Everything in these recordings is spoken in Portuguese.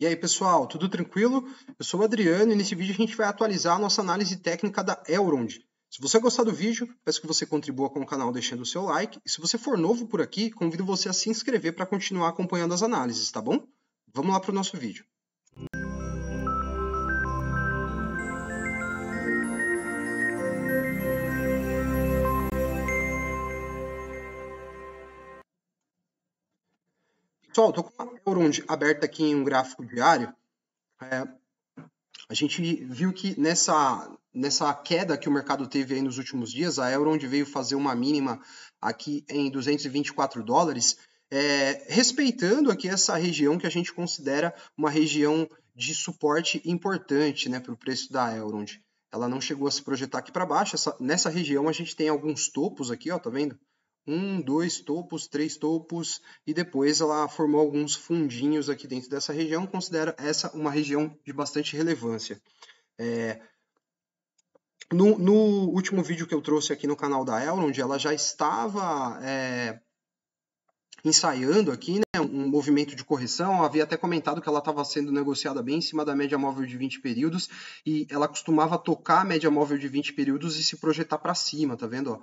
E aí pessoal, tudo tranquilo? Eu sou o Adriano e nesse vídeo a gente vai atualizar a nossa análise técnica da Elrond. Se você gostar do vídeo, peço que você contribua com o canal deixando o seu like. E se você for novo por aqui, convido você a se inscrever para continuar acompanhando as análises, tá bom? Vamos lá para o nosso vídeo. Pessoal, estou com a Eurond aberta aqui em um gráfico diário. É, a gente viu que nessa, nessa queda que o mercado teve nos últimos dias, a Eurond veio fazer uma mínima aqui em 224 dólares, é, respeitando aqui essa região que a gente considera uma região de suporte importante né, para o preço da Eurond. Ela não chegou a se projetar aqui para baixo. Essa, nessa região a gente tem alguns topos aqui, ó, tá vendo? um, dois topos, três topos, e depois ela formou alguns fundinhos aqui dentro dessa região, considero essa uma região de bastante relevância. É... No, no, último vídeo que eu trouxe aqui no canal da Elrond, ela já estava é, ensaiando aqui né, um movimento de correção. Eu havia até comentado que ela estava sendo negociada bem em cima da média móvel de 20 períodos e ela costumava tocar a média móvel de 20 períodos e se projetar para cima, tá vendo? Ó?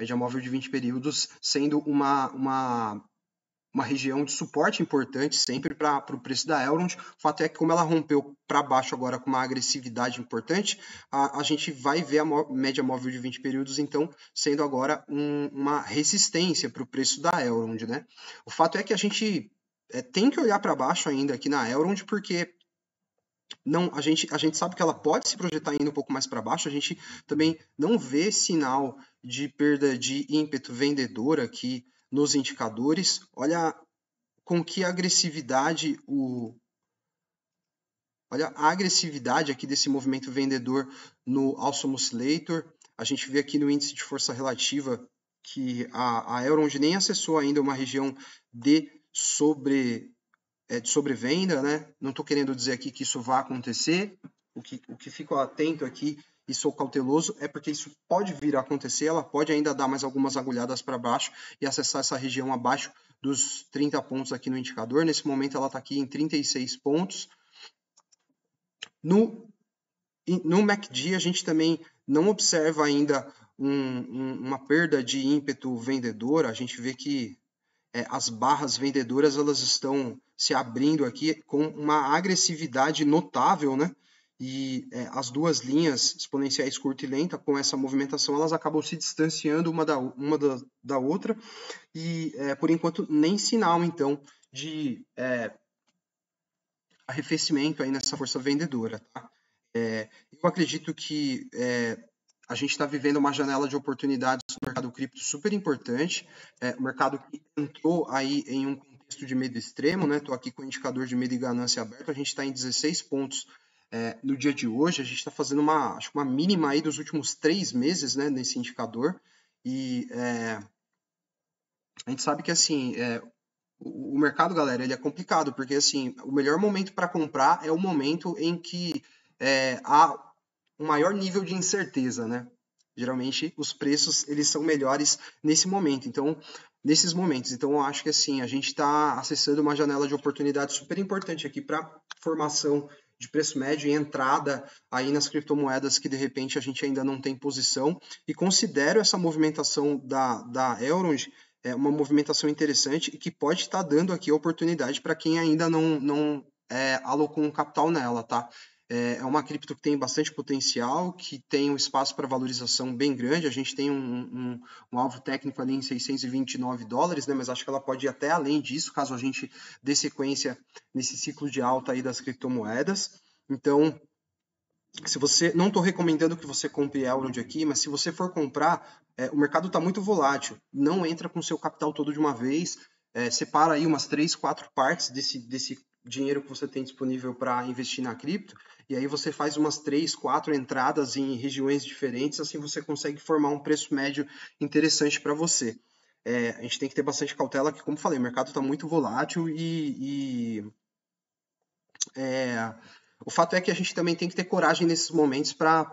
média móvel de 20 períodos sendo uma, uma, uma região de suporte importante sempre para o preço da Elrond. O fato é que, como ela rompeu para baixo agora com uma agressividade importante, a, a gente vai ver a média móvel de 20 períodos, então, sendo agora um, uma resistência para o preço da Elrond. Né? O fato é que a gente é, tem que olhar para baixo ainda aqui na Elrond, porque não a gente, a gente sabe que ela pode se projetar indo um pouco mais para baixo, a gente também não vê sinal de perda de ímpeto vendedor aqui nos indicadores. Olha com que agressividade o Olha a agressividade aqui desse movimento vendedor no Oscillator. A gente vê aqui no índice de força relativa que a, a Elrond nem acessou ainda uma região de sobre é, de sobrevenda, né? Não estou querendo dizer aqui que isso vai acontecer. O que, o que fico atento aqui e sou cauteloso é porque isso pode vir a acontecer. Ela pode ainda dar mais algumas agulhadas para baixo e acessar essa região abaixo dos 30 pontos aqui no indicador. Nesse momento ela está aqui em 36 pontos. No, no MACD a gente também não observa ainda um, um, uma perda de ímpeto vendedor. A gente vê que é, as barras vendedoras elas estão se abrindo aqui com uma agressividade notável, né? E é, as duas linhas exponenciais curta e lenta, com essa movimentação, elas acabam se distanciando uma da, uma da, da outra. E, é, por enquanto, nem sinal, então, de é, arrefecimento aí nessa força vendedora. Tá? É, eu acredito que é, a gente está vivendo uma janela de oportunidades no mercado cripto super importante. o é, mercado que entrou aí em um contexto de medo extremo, né? Estou aqui com o indicador de medo e ganância aberto, a gente está em 16 pontos é, no dia de hoje. A gente está fazendo uma, acho uma mínima aí dos últimos três meses, né? Nesse indicador. E é, a gente sabe que, assim, é, o, o mercado, galera, ele é complicado, porque, assim, o melhor momento para comprar é o momento em que é, há um maior nível de incerteza, né? Geralmente os preços eles são melhores nesse momento. Então nesses momentos. Então, eu acho que assim, a gente está acessando uma janela de oportunidade super importante aqui para formação de preço médio e entrada aí nas criptomoedas que de repente a gente ainda não tem posição. E considero essa movimentação da, da Elrond é, uma movimentação interessante e que pode estar tá dando aqui oportunidade para quem ainda não, não é, alocou um capital nela, tá? É, é uma cripto que tem bastante potencial, que tem um espaço para valorização bem grande. A gente tem um, um, um, alvo técnico ali em 629 dólares, né? mas acho que ela pode ir até além disso, caso a gente dê sequência nesse ciclo de alta aí das criptomoedas. Então, se você não estou recomendando que você compre Elrond aqui, mas se você for comprar, é, o mercado está muito volátil. Não entra com seu capital todo de uma vez. É, separa aí umas três, quatro partes desse, desse dinheiro que você tem disponível para investir na cripto, e aí você faz umas três, quatro entradas em regiões diferentes, assim você consegue formar um preço médio interessante para você. É, a gente tem que ter bastante cautela, que como falei, o mercado está muito volátil e, e é, o fato é que a gente também tem que ter coragem nesses momentos para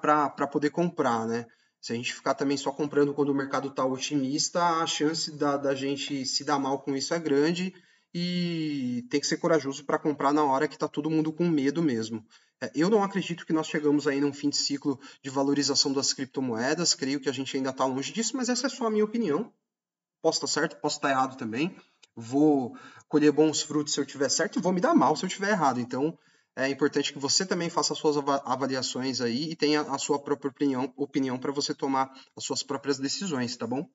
poder comprar, né? Se a gente ficar também só comprando quando o mercado está otimista, a chance da, da gente se dar mal com isso é grande e tem que ser corajoso para comprar na hora que está todo mundo com medo mesmo. É, eu não acredito que nós chegamos aí num fim de ciclo de valorização das criptomoedas, creio que a gente ainda está longe disso, mas essa é só a minha opinião. Posso estar tá certo, posso estar tá errado também. Vou colher bons frutos se eu tiver certo e vou me dar mal se eu tiver errado. Então é importante que você também faça as suas avaliações aí e tenha a sua própria opinião, opinião para você tomar as suas próprias decisões, tá bom?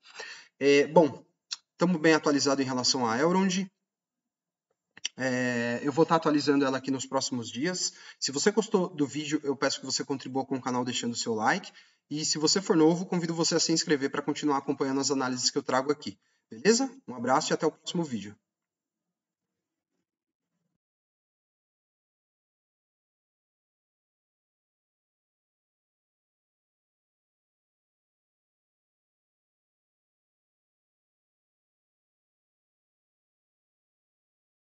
É, bom, estamos bem atualizados em relação à Elrond. É, eu vou estar atualizando ela aqui nos próximos dias. Se você gostou do vídeo, eu peço que você contribua com o canal deixando o seu like. E se você for novo, convido você a se inscrever para continuar acompanhando as análises que eu trago aqui. Beleza? Um abraço e até o próximo vídeo.